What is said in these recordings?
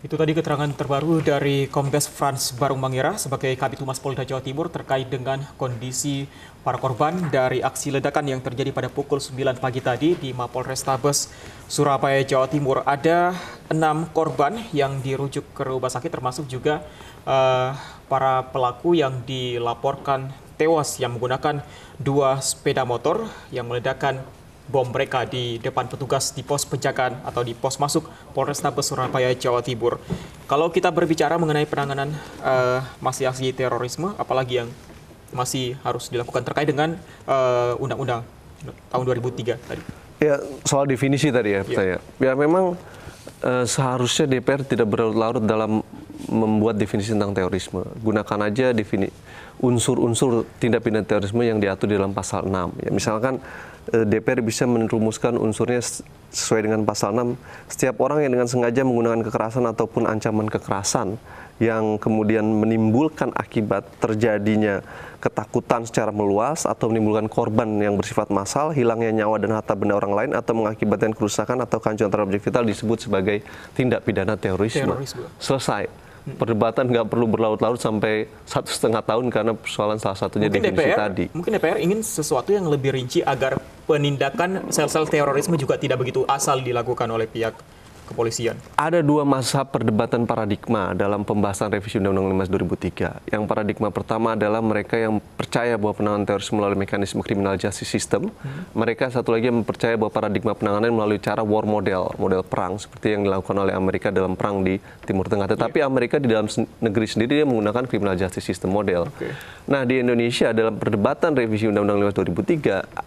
Itu tadi keterangan terbaru dari Kombes Frans Barung Mangira sebagai Kabit Humas Polda Jawa Timur terkait dengan kondisi para korban dari aksi ledakan yang terjadi pada pukul 9 pagi tadi di Mapol Restabes Surabaya Jawa Timur. Ada enam korban yang dirujuk ke rumah sakit termasuk juga uh, para pelaku yang dilaporkan tewas yang menggunakan dua sepeda motor yang meledakan bom mereka di depan petugas di pos penjagaan atau di pos masuk Polresta Surabaya Jawa Timur. Kalau kita berbicara mengenai penanganan uh, masih aksi terorisme, apalagi yang masih harus dilakukan terkait dengan eh, undang-undang uh, tahun 2003 tadi. Ya soal definisi tadi ya, ya. saya. Ya memang uh, seharusnya DPR tidak berlarut-larut dalam membuat definisi tentang terorisme. Gunakan aja definisi unsur-unsur tindak pidana terorisme yang diatur di dalam pasal 6. Ya, misalkan eh, DPR bisa merumuskan unsurnya sesuai dengan pasal 6, setiap orang yang dengan sengaja menggunakan kekerasan ataupun ancaman kekerasan yang kemudian menimbulkan akibat terjadinya ketakutan secara meluas atau menimbulkan korban yang bersifat massal, hilangnya nyawa dan harta benda orang lain atau mengakibatkan kerusakan atau kehancuran terhadap objek vital disebut sebagai tindak pidana terorisme. terorisme. Selesai perdebatan nggak perlu berlarut-larut sampai satu setengah tahun karena persoalan salah satunya mungkin definisi DPR, tadi. Mungkin DPR ingin sesuatu yang lebih rinci agar penindakan sel-sel terorisme juga tidak begitu asal dilakukan oleh pihak kepolisian? Ada dua masa perdebatan paradigma dalam pembahasan revisi Undang-Undang 5 2003. Yang paradigma pertama adalah mereka yang percaya bahwa penanganan terorisme melalui mekanisme criminal justice system. Hmm. Mereka satu lagi yang percaya bahwa paradigma penanganan melalui cara war model, model perang seperti yang dilakukan oleh Amerika dalam perang di Timur Tengah. Iya. Tetapi yeah. Amerika di dalam negeri sendiri dia menggunakan criminal justice system model. Okay. Nah, di Indonesia dalam perdebatan revisi Undang-Undang 5 2003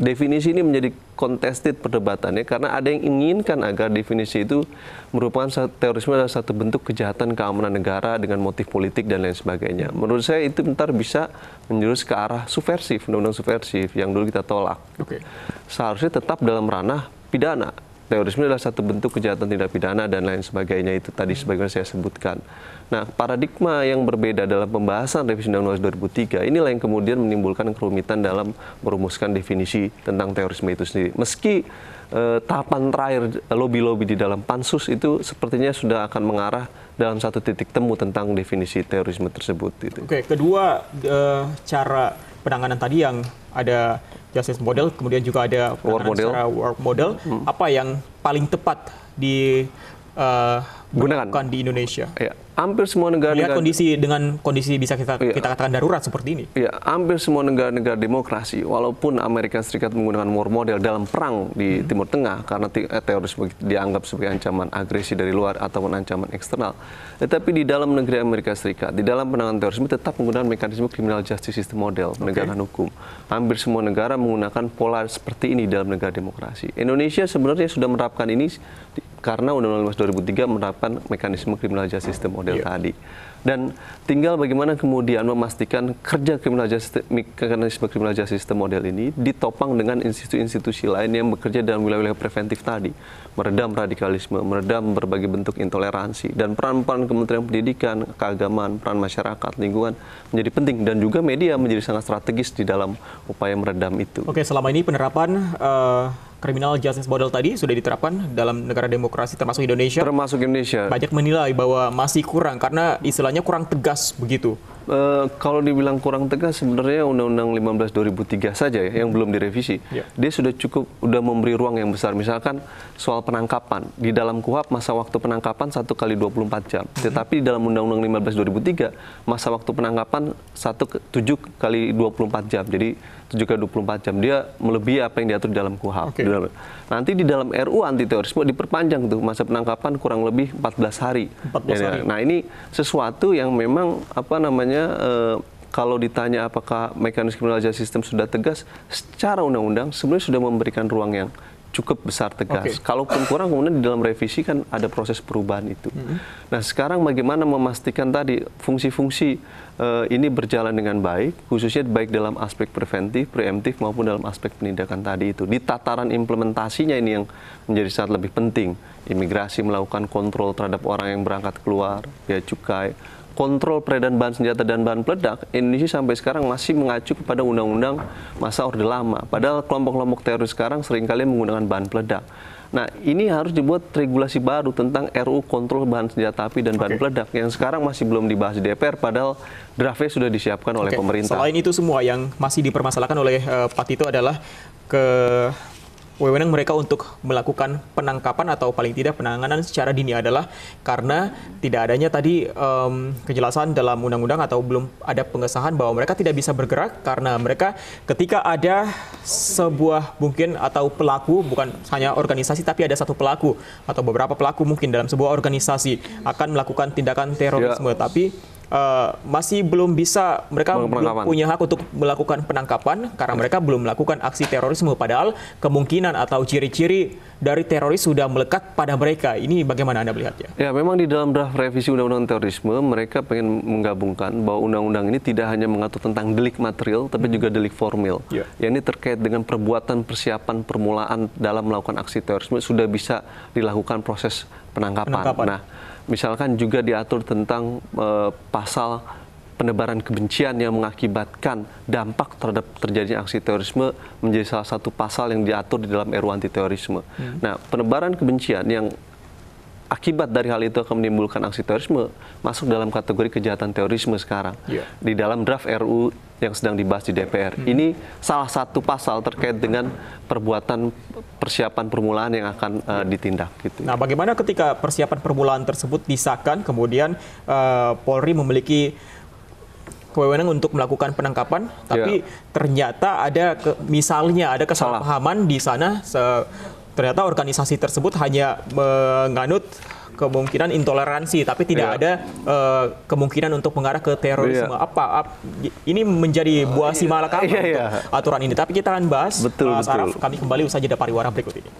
definisi ini menjadi contested perdebatannya karena ada yang inginkan agar definisi itu merupakan terorisme adalah satu bentuk kejahatan keamanan negara dengan motif politik dan lain sebagainya. Menurut saya itu bentar bisa menjurus ke arah subversif, undang-undang subversif yang dulu kita tolak. Okay. Seharusnya tetap dalam ranah pidana terorisme adalah satu bentuk kejahatan tindak pidana dan lain sebagainya itu tadi sebagaimana saya sebutkan. Nah, paradigma yang berbeda dalam pembahasan revisi Undang-Undang 2003 inilah yang kemudian menimbulkan kerumitan dalam merumuskan definisi tentang terorisme itu sendiri. Meski eh, tahapan terakhir eh, lobby-lobby di dalam pansus itu sepertinya sudah akan mengarah dalam satu titik temu tentang definisi terorisme tersebut. Gitu. Oke, kedua e, cara penanganan tadi yang ada justice model, kemudian juga ada work model. work model. Hmm. Apa yang paling tepat di uh, gunakan di Indonesia? Ya hampir semua negara negara kondisi dengan kondisi bisa kita iya, kita katakan darurat seperti ini. Iya, hampir semua negara-negara demokrasi walaupun Amerika Serikat menggunakan war model dalam perang di hmm. Timur Tengah karena eh, teroris dianggap sebagai ancaman agresi dari luar ataupun ancaman eksternal. Tetapi di dalam negeri Amerika Serikat, di dalam penanganan terorisme tetap menggunakan mekanisme criminal justice system model, okay. hukum. Hampir semua negara menggunakan pola seperti ini dalam negara demokrasi. Indonesia sebenarnya sudah menerapkan ini karena Undang-Undang 2003 menerapkan mekanisme criminal justice system model model iya. yeah. tadi. Dan tinggal bagaimana kemudian memastikan kerja kriminal justice, mekanisme kriminal justice model ini ditopang dengan institusi-institusi lain yang bekerja dalam wilayah-wilayah preventif tadi. Meredam radikalisme, meredam berbagai bentuk intoleransi. Dan peran-peran Kementerian Pendidikan, keagamaan, peran masyarakat, lingkungan menjadi penting. Dan juga media menjadi sangat strategis di dalam upaya meredam itu. Oke, selama ini penerapan... Uh Kriminal justice model tadi sudah diterapkan dalam negara demokrasi termasuk Indonesia. Termasuk Indonesia. Banyak menilai bahwa masih kurang karena istilahnya kurang tegas begitu e, kalau dibilang kurang tegas sebenarnya Undang-Undang 15 2003 saja ya yang belum direvisi. Yeah. Dia sudah cukup sudah memberi ruang yang besar misalkan soal penangkapan. Di dalam KUHAP masa waktu penangkapan 1 kali 24 jam. -hmm. Tetapi di dalam Undang-Undang 15 2003 masa waktu penangkapan 1 7 kali 24 jam. Jadi 7 kali 24 jam dia melebihi apa yang diatur di dalam KUHAP. Okay. Nanti di dalam RU anti terorisme diperpanjang tuh masa penangkapan kurang lebih 14 hari. 14 ya, ya. hari. nah, ini sesuatu yang memang apa namanya makanya eh, kalau ditanya apakah mekanisme kriminalisasi sistem sudah tegas, secara undang-undang sebenarnya sudah memberikan ruang yang cukup besar tegas. Okay. Kalaupun kurang kemudian di dalam revisi kan ada proses perubahan itu. Mm -hmm. Nah sekarang bagaimana memastikan tadi fungsi-fungsi uh, ini berjalan dengan baik, khususnya baik dalam aspek preventif, preemptif maupun dalam aspek penindakan tadi itu. Di tataran implementasinya ini yang menjadi sangat lebih penting. Imigrasi melakukan kontrol terhadap orang yang berangkat keluar, biaya cukai, kontrol peredaran bahan senjata dan bahan peledak, Indonesia sampai sekarang masih mengacu kepada undang-undang masa Orde Lama. Padahal kelompok-kelompok teroris sekarang seringkali menggunakan bahan peledak. Nah, ini harus dibuat regulasi baru tentang RU kontrol bahan senjata api dan bahan okay. peledak yang sekarang masih belum dibahas di DPR padahal draftnya sudah disiapkan oleh pemerintah. Selain itu semua yang masih dipermasalahkan oleh uh, Tito adalah ke wewenang mereka untuk melakukan penangkapan atau paling tidak penanganan secara dini adalah karena tidak adanya tadi um, kejelasan dalam undang-undang atau belum ada pengesahan bahwa mereka tidak bisa bergerak karena mereka ketika ada sebuah mungkin atau pelaku bukan hanya organisasi tapi ada satu pelaku atau beberapa pelaku mungkin dalam sebuah organisasi akan melakukan tindakan terorisme ya. tapi Eh, masih belum bisa mereka belum punya hak untuk melakukan penangkapan karena mereka belum melakukan aksi terorisme padahal kemungkinan atau ciri-ciri dari teroris sudah melekat pada mereka. Ini bagaimana Anda melihatnya? Ya, memang di dalam draft revisi Undang-Undang Terorisme mereka pengen menggabungkan bahwa undang-undang ini tidak hanya mengatur tentang delik material tapi hmm. juga delik formil. Yeah. Ya, ini terkait dengan perbuatan persiapan permulaan dalam melakukan aksi terorisme sudah bisa dilakukan proses penangkapan. penangkapan. Nah, misalkan juga diatur tentang e, pasal penebaran kebencian yang mengakibatkan dampak terhadap terjadinya aksi terorisme menjadi salah satu pasal yang diatur di dalam RU anti terorisme. Hmm. Nah, penebaran kebencian yang akibat dari hal itu akan menimbulkan aksi terorisme masuk dalam kategori kejahatan terorisme sekarang yeah. di dalam draft RU yang sedang dibahas di DPR. Hmm. Ini salah satu pasal terkait dengan perbuatan persiapan permulaan yang akan uh, ditindak. Gitu. Nah, bagaimana ketika persiapan permulaan tersebut disahkan, kemudian uh, Polri memiliki kewenangan untuk melakukan penangkapan, tapi yeah. ternyata ada ke, misalnya ada kesalahpahaman di sana. Se, ternyata organisasi tersebut hanya menganut kemungkinan intoleransi, tapi tidak yeah. ada uh, kemungkinan untuk mengarah ke terorisme. Yeah. Apa, apa ini menjadi oh, buah oh, iya. simalakama yeah. yeah, yeah. aturan ini? Tapi kita akan bahas. Betul, uh, betul. kami kembali usaha jeda pariwara berikut ini.